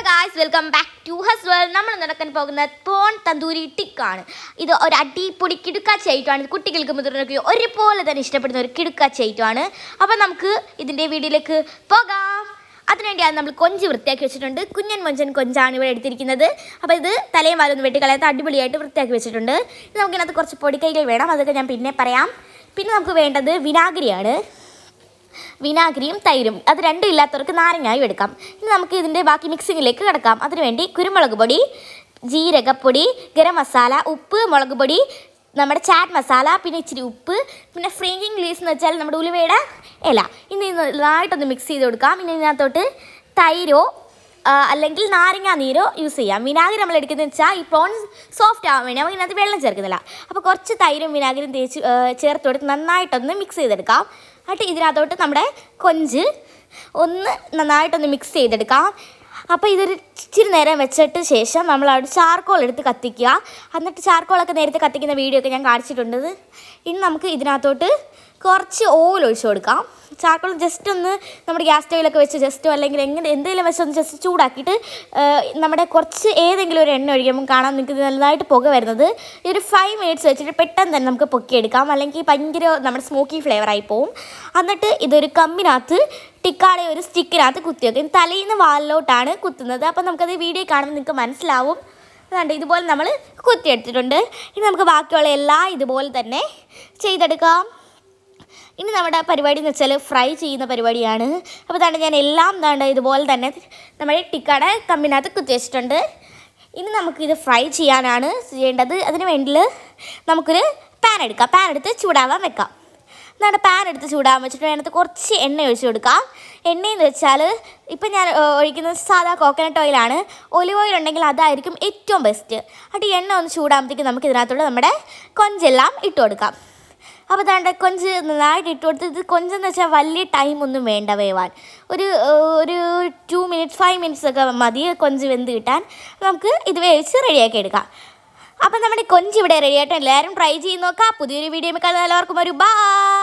hello guys welcome back to has world നമ്മൾ നടക്കാൻ പോകുന്ന പോൺ തന്തൂരി ടിക്കാണ് ഇത് ഒരു അടിപൊളി കിടുക്കാച്ച ഐറ്റമാണ് കുട്ടികൾക്ക് മുതിർന്നൊക്കെ ഒരുപോലെ തന്നെ ഇഷ്ടപ്പെടുന്ന ഒരു കിടുക്ക ഐറ്റമാണ് അപ്പോൾ നമുക്ക് ഇതിൻ്റെ വീഡിയോയിലേക്ക് പോകാം അതിനുവേണ്ടിയാണ് നമ്മൾ കൊഞ്ച് വൃത്തിയാക്കി വെച്ചിട്ടുണ്ട് കുഞ്ഞൻ മൊഞ്ചൻ കൊഞ്ചാണ് ഇവിടെ എടുത്തിരിക്കുന്നത് അപ്പോൾ ഇത് തലയും വാലൊന്നും വെട്ടിക്കളയാത്ത അടിപൊളിയായിട്ട് വൃത്തിയാക്കി വെച്ചിട്ടുണ്ട് നമുക്കിതിനകത്ത് കുറച്ച് പൊടിക്കൈകൾ വേണം അതൊക്കെ ഞാൻ പിന്നെ പറയാം പിന്നെ നമുക്ക് വേണ്ടത് വിനാഗിരിയാണ് വിനാഗിരിയും തൈരും അത് രണ്ടും ഇല്ലാത്തവർക്ക് നാരങ്ങായും എടുക്കാം ഇനി നമുക്ക് ഇതിൻ്റെ ബാക്കി മിക്സിങ്ങിലേക്ക് കിടക്കാം അതിനുവേണ്ടി കുരുമുളക് പൊടി ജീരകപ്പൊടി ഗരം മസാല ഉപ്പ് മുളക് പൊടി നമ്മുടെ ചാറ്റ് മസാല പിന്നെ ഇച്ചിരി ഉപ്പ് പിന്നെ ഫ്രീങ്കിങ് ലീസ് എന്ന് വെച്ചാൽ നമ്മുടെ ഉലുവയുടെ ഇല ഇനി നന്നായിട്ടൊന്ന് മിക്സ് ചെയ്ത് കൊടുക്കാം ഇനി ഇതിനകത്തോട്ട് തൈരോ അല്ലെങ്കിൽ നാരങ്ങ നീരോ യൂസ് ചെയ്യാം വിനാഗിരി നമ്മൾ എടുക്കുന്നത് വെച്ചാൽ ഈ പ്രോൺസ് സോഫ്റ്റ് ആവാൻ വേണ്ടി നമുക്ക് ഇതിനകത്ത് വെള്ളം ചേർക്കുന്നില്ല അപ്പോൾ കുറച്ച് തൈരും വിനാഗിരിയും തേച്ച് ചേർത്ത് കൊടുത്ത് നന്നായിട്ടൊന്ന് മിക്സ് ചെയ്തെടുക്കാം എന്നിട്ട് ഇതിനകത്തോട്ട് നമ്മുടെ കൊഞ്ച് ഒന്ന് നന്നായിട്ടൊന്ന് മിക്സ് ചെയ്തെടുക്കാം അപ്പോൾ ഇതൊരു ഇച്ചിരി നേരം വെച്ചിട്ട് ശേഷം നമ്മൾ അവിടെ ചാർക്കോൾ എടുത്ത് കത്തിക്കുക എന്നിട്ട് ചാർക്കോളൊക്കെ നേരത്തെ കത്തിക്കുന്ന വീഡിയോ ഒക്കെ ഞാൻ കാണിച്ചിട്ടുണ്ട് ഇനി നമുക്ക് ഇതിനകത്തോട്ട് കുറച്ച് ഓയിൽ ഒഴിച്ചു കൊടുക്കാം ചാർക്കോൾ ജസ്റ്റ് ഒന്ന് നമ്മുടെ ഗ്യാസ് സ്റ്റവിലൊക്കെ വെച്ച് ജസ്റ്റോ അല്ലെങ്കിൽ എങ്ങനെ എന്തെങ്കിലും വെച്ച് ഒന്ന് ജസ്റ്റ് ചൂടാക്കിയിട്ട് നമ്മുടെ കുറച്ച് ഏതെങ്കിലും ഒരു എണ്ണ ഒഴിക്കുമ്പോൾ കാണാൻ നിങ്ങൾക്ക് നല്ലതായിട്ട് പുക വരുന്നത് ഈ ഒരു ഫൈവ് മിനിറ്റ്സ് വെച്ചിട്ട് പെട്ടെന്ന് തന്നെ നമുക്ക് പൊക്കിയെടുക്കാം അല്ലെങ്കിൽ ഭയങ്കര നമ്മുടെ സ്മോക്കി ഫ്ലേവറായി പോവും എന്നിട്ട് ഇതൊരു കമ്മിനകത്ത് ടിക്കാടെ ഒരു സ്റ്റിക്കിനകത്ത് കുത്തി വെക്കും തലയിൽ നിന്ന് വാലിലോട്ടാണ് കുത്തുന്നത് അപ്പം നമുക്കത് വീഡിയോ കാണുമ്പോൾ നിങ്ങൾക്ക് മനസ്സിലാവും അതുകൊണ്ട് ഇതുപോലെ നമ്മൾ കുത്തിയെടുത്തിട്ടുണ്ട് ഇനി നമുക്ക് ബാക്കിയുള്ള എല്ലാം ഇതുപോലെ തന്നെ ചെയ്തെടുക്കാം ഇനി നമ്മുടെ പരിപാടി എന്ന് വെച്ചാൽ ഫ്രൈ ചെയ്യുന്ന പരിപാടിയാണ് അപ്പോൾ തന്നെ ഞാൻ എല്ലാം താണ്ട് ഇതുപോലെ തന്നെ നമ്മുടെ ടിക്കാട കമ്പിനകത്ത് കുത്തി വെച്ചിട്ടുണ്ട് ഇനി നമുക്കിത് ഫ്രൈ ചെയ്യാനാണ് ചെയ്യേണ്ടത് അതിന് വേണ്ടിയിൽ നമുക്കൊരു പാൻ എടുക്കാം പാൻ എടുത്ത് ചൂടാവാൻ വെക്കാം എന്നിട്ട് പാൻ എടുത്ത് ചൂടാൻ വെച്ചിട്ട് അതിനകത്ത് കുറച്ച് എണ്ണ ഒഴിച്ചു കൊടുക്കാം എണ്ണയെന്ന് വെച്ചാൽ ഇപ്പം ഞാൻ ഒഴിക്കുന്നത് സാധാ കോക്കനട്ട് ഓയിലാണ് ഒലിവ് ഓയിൽ ഉണ്ടെങ്കിൽ അതായിരിക്കും ഏറ്റവും ബെസ്റ്റ് എന്നിട്ട് എണ്ണ ഒന്ന് ചൂടാകുമ്പോഴത്തേക്ക് നമുക്ക് ഇതിനകത്തുള്ള നമ്മുടെ കൊഞ്ചെല്ലാം ഇട്ട് കൊടുക്കാം അപ്പോൾ താണ്ട കൊഞ്ച് നന്നായിട്ട് ഇട്ട് ഇത് കൊഞ്ചെന്ന് വെച്ചാൽ വലിയ ടൈം ഒന്നും വേണ്ട വേവാൻ ഒരു ഒരു ടു മിനിറ്റ്സ് ഫൈവ് മിനിറ്റ്സ് ഒക്കെ മതി കൊഞ്ച് വെന്ത് കിട്ടാൻ നമുക്ക് ഇത് വേവിച്ച് റെഡിയാക്കി എടുക്കാം അപ്പം നമ്മുടെ കൊഞ്ച് ഇവിടെ റെഡിയായിട്ട് എല്ലാവരും ട്രൈ ചെയ്ത് നോക്കാം പുതിയൊരു വീഡിയോ നമുക്ക് എല്ലാവർക്കും ഒരു ബാ